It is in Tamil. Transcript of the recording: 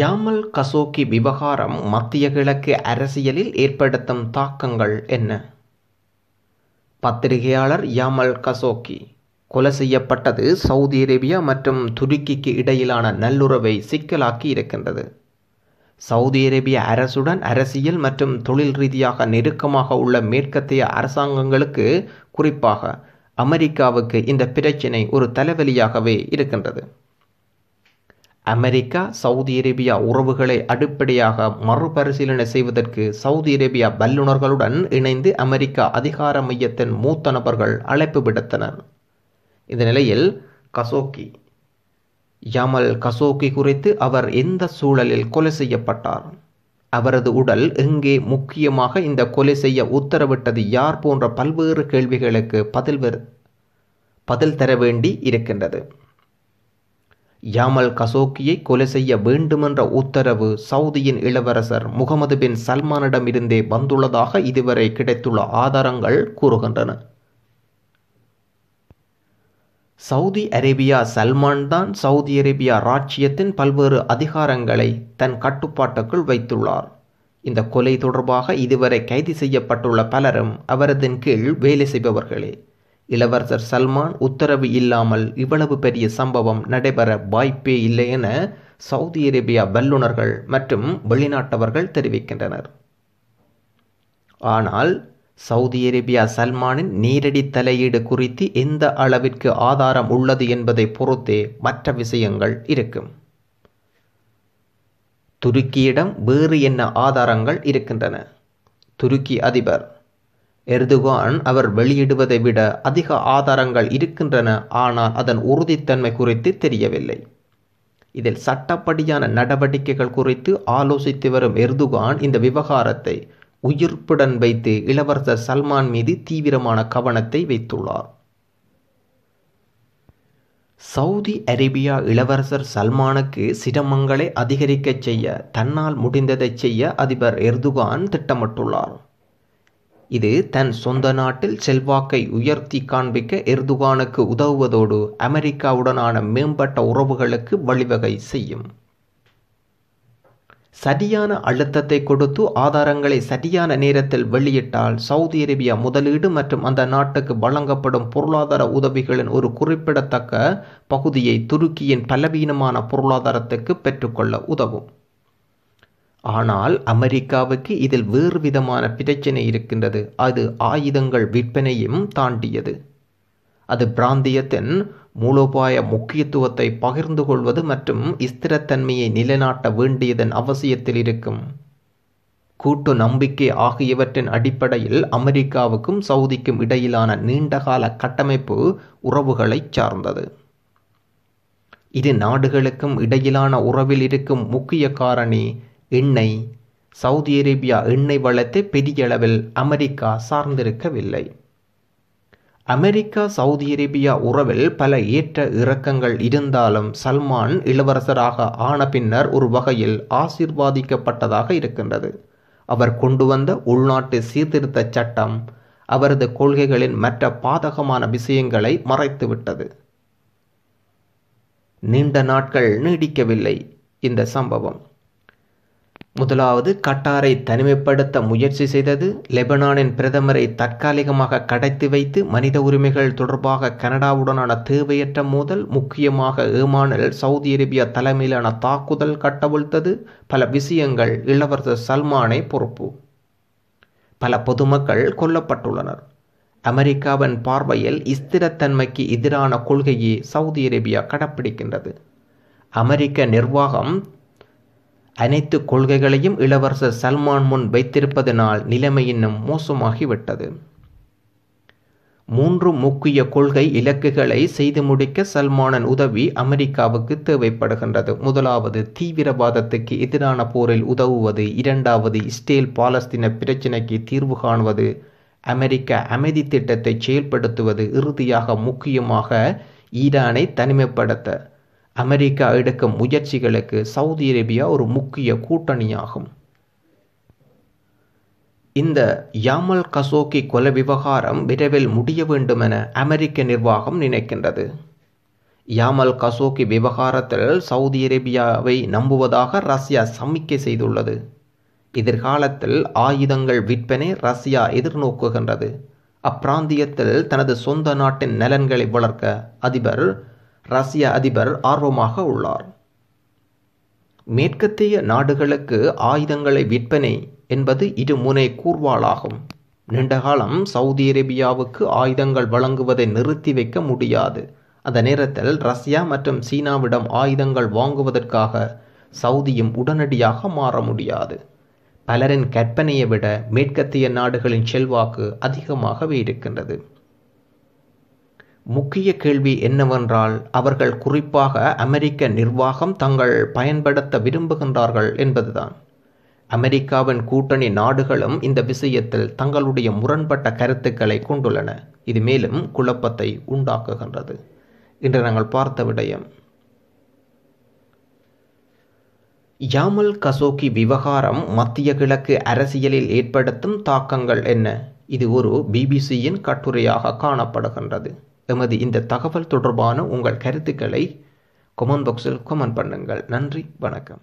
யாமல் கசோக்கி விவகாரம் மத்திய கிழக்கு அரசியலில் ஏற்படுத்தும் தாக்கங்கள் என்ன பத்திரிகையாளர் யாமல் கசோக்கி கொலை செய்யப்பட்டது சவுதி அரேபியா மற்றும் துருக்கிக்கு இடையிலான நல்லுறவை சிக்கலாக்கி இருக்கின்றது சவுதி அரேபிய அரசுடன் அரசியல் மற்றும் தொழில் ரீதியாக நெருக்கமாக உள்ள மேற்கத்திய அரசாங்கங்களுக்கு குறிப்பாக அமெரிக்காவுக்கு இந்த பிரச்சினை ஒரு தலைவலியாகவே இருக்கின்றது அமெரிக்கா சவுதி அரேபியா உறவுகளை அடிப்படையாக மறுபரிசீலனை செய்வதற்கு சவுதி அரேபியா வல்லுநர்களுடன் இணைந்து அமெரிக்கா அதிகார மையத்தின் மூத்த நபர்கள் அழைப்பு விடுத்தனர் இந்த நிலையில் கசோக்கி யாமல் கசோக்கி குறித்து அவர் எந்த சூழலில் கொலை செய்யப்பட்டார் அவரது உடல் எங்கே முக்கியமாக இந்த கொலை செய்ய உத்தரவிட்டது யார் போன்ற பல்வேறு கேள்விகளுக்கு பதில் பதில் தர வேண்டி இருக்கின்றது யாமல் கசோக்கியை கொலை செய்ய வேண்டுமென்ற உத்தரவு சவுதியின் இளவரசர் முகமது பின் சல்மானிடமிருந்தே வந்துள்ளதாக இதுவரை கிடைத்துள்ள ஆதாரங்கள் கூறுகின்றன சவுதி அரேபியா சல்மான் தான் சவுதி அரேபியா ராச்சியத்தின் பல்வேறு அதிகாரங்களை தன் கட்டுப்பாட்டுக்குள் வைத்துள்ளார் இந்த கொலை தொடர்பாக இதுவரை கைது செய்யப்பட்டுள்ள பலரும் அவரதின் கீழ் வேலை செய்பவர்களே இளவரசர் சல்மான் உத்தரவு இல்லாமல் இவ்வளவு பெரிய சம்பவம் நடைபெற வாய்ப்பே இல்லை என சவுதி அரேபியா வல்லுநர்கள் மற்றும் வெளிநாட்டவர்கள் தெரிவிக்கின்றனர் ஆனால் சவுதி அரேபியா சல்மானின் நேரடி தலையீடு குறித்து எந்த அளவிற்கு ஆதாரம் உள்ளது என்பதை பொறுத்தே மற்ற விஷயங்கள் இருக்கும் துருக்கியிடம் வேறு என்ன ஆதாரங்கள் இருக்கின்றன துருக்கி அதிபர் எர்துகான் அவர் வெளியிடுவதை விட அதிக ஆதாரங்கள் இருக்கின்றன ஆனால் அதன் உறுதித்தன்மை குறித்து தெரியவில்லை இதில் சட்டப்படியான நடவடிக்கைகள் குறித்து ஆலோசித்து வரும் எர்துகான் இந்த விவகாரத்தை உயிர்ப்புடன் வைத்து இளவரசர் சல்மான் மீது தீவிரமான கவனத்தை வைத்துள்ளார் சவுதி அரேபியா இளவரசர் சல்மானுக்கு சிரமங்களை அதிகரிக்கச் செய்ய தன்னால் முடிந்ததை செய்ய அதிபர் எர்துகான் திட்டமிட்டுள்ளார் இது தன் சொந்த நாட்டில் செல்வாக்கை உயர்த்தி காண்பிக்க எர்துகானுக்கு உதவுவதோடு அமெரிக்காவுடனான மேம்பட்ட உறவுகளுக்கு வழிவகை செய்யும் சரியான அழுத்தத்தை கொடுத்து ஆதாரங்களை சரியான நேரத்தில் வெளியிட்டால் சவுதி அரேபியா முதலீடு மற்றும் அந்த நாட்டுக்கு வழங்கப்படும் பொருளாதார உதவிகளின் ஒரு குறிப்பிடத்தக்க பகுதியை துருக்கியின் பலவீனமான பொருளாதாரத்துக்கு பெற்றுக்கொள்ள உதவும் ஆனால் அமெரிக்காவுக்கு இதில் வேறு விதமான பிரச்சனை இருக்கின்றது அது ஆயுதங்கள் விற்பனையும் தாண்டியது அது பிராந்தியத்தின் மூலோபாய முக்கியத்துவத்தை பகிர்ந்து கொள்வது மற்றும் ஸ்திரத்தன்மையை நிலைநாட்ட வேண்டியதன் அவசியத்தில் இருக்கும் கூட்டு நம்பிக்கை ஆகியவற்றின் அடிப்படையில் அமெரிக்காவுக்கும் சவுதிக்கும் இடையிலான நீண்டகால கட்டமைப்பு உறவுகளை சார்ந்தது இரு நாடுகளுக்கும் இடையிலான உறவில் இருக்கும் முக்கிய காரணி எண்ணெய் சவுதி அரேபியா எண்ணெய் வளத்தை பெரிய அளவில் அமெரிக்கா சார்ந்திருக்கவில்லை அமெரிக்கா சவுதி அரேபியா உறவில் பல ஏற்ற இறக்கங்கள் இருந்தாலும் சல்மான் இளவரசராக ஆன பின்னர் ஒரு வகையில் ஆசிர்வாதிக்கப்பட்டதாக இருக்கின்றது அவர் கொண்டு வந்த உள்நாட்டு சீர்திருத்த சட்டம் அவரது கொள்கைகளின் மற்ற பாதகமான விஷயங்களை மறைத்துவிட்டது நீண்ட நாட்கள் நீடிக்கவில்லை இந்த சம்பவம் முதலாவது கட்டாரை தனிமைப்படுத்த முயற்சி செய்தது லெபனானின் பிரதமரை தற்காலிகமாக கடைத்து வைத்து மனித உரிமைகள் தொடர்பாக கனடாவுடனான தேவையற்ற மோதல் முக்கியமாக ஏமானல் சவுதி அரேபியா தலைமையிலான தாக்குதல் கட்டவிழ்த்தது பல விஷயங்கள் இளவரசர் சல்மானை பொறுப்பு பல பொதுமக்கள் கொல்லப்பட்டுள்ளனர் அமெரிக்காவின் பார்வையில் ஸ்திரத்தன்மைக்கு எதிரான கொள்கையை சவுதி அரேபியா கடைப்பிடிக்கின்றது அமெரிக்க நிர்வாகம் அனைத்து கொள்கைகளையும் இளவரசர் சல்மான் முன் வைத்திருப்பதனால் நிலைமை இன்னும் மோசமாகிவிட்டது மூன்று முக்கிய கொள்கை இலக்குகளை செய்து முடிக்க சல்மானன் உதவி அமெரிக்காவுக்கு தேவைப்படுகின்றது முதலாவது தீவிரவாதத்துக்கு எதிரான போரில் உதவுவது இரண்டாவது இஸ்ரேல் பாலஸ்தீன பிரச்சினைக்கு தீர்வு காணுவது அமெரிக்க அமைதி திட்டத்தை செயல்படுத்துவது இறுதியாக முக்கியமாக ஈரானை தனிமைப்படுத்த அமெரிக்கா எடுக்கும் முயற்சிகளுக்கு சவுதி அரேபியா ஒரு முக்கிய கூட்டணியாகும் இந்த யாமல் கசோக்கி கொலை விவகாரம் விரைவில் முடிய வேண்டும் என அமெரிக்க நிர்வாகம் நினைக்கின்றது யாமல் கசோக்கி விவகாரத்தில் சவுதி அரேபியாவை நம்புவதாக ரஷ்யா சமிக்கை செய்துள்ளது எதிர்காலத்தில் ஆயுதங்கள் விற்பனை ரஷ்யா எதிர்நோக்குகின்றது அப்பிராந்தியத்தில் தனது சொந்த நாட்டின் நலன்களை வளர்க்க அதிபர் ரஷ்ய அதிபர் ஆர்வமாக உள்ளார் மேற்கத்திய நாடுகளுக்கு ஆயுதங்களை விற்பனை என்பது இரு முனை கூர்வாளாகும் நீண்டகாலம் சவுதி அரேபியாவுக்கு ஆயுதங்கள் வழங்குவதை நிறுத்தி வைக்க முடியாது அந்த நேரத்தில் ரஷ்யா மற்றும் சீனாவிடம் ஆயுதங்கள் வாங்குவதற்காக சவுதியும் உடனடியாக மாற முடியாது பலரின் கற்பனையை விட மேற்கத்திய நாடுகளின் செல்வாக்கு அதிகமாகவே இருக்கின்றது முக்கிய கேள்வி என்னவென்றால் அவர்கள் குறிப்பாக அமெரிக்க நிர்வாகம் தங்கள் பயன்படுத்த விரும்புகின்றார்கள் என்பதுதான் அமெரிக்காவின் கூட்டணி நாடுகளும் இந்த விஷயத்தில் தங்களுடைய முரண்பட்ட கருத்துக்களை கொண்டுள்ளன இது மேலும் குழப்பத்தை உண்டாக்குகின்றது இன்று நாங்கள் பார்த்த விடயம் யாமல் கசோக்கி விவகாரம் மத்திய கிழக்கு அரசியலில் ஏற்படுத்தும் தாக்கங்கள் என்ன இது ஒரு பிபிசியின் கட்டுரையாக காணப்படுகின்றது எமது இந்த தகவல் தொடர்பான உங்கள் கருத்துக்களை கொமெண்ட் பாக்ஸில் கொமெண்ட் பண்ணுங்கள் நன்றி வணக்கம்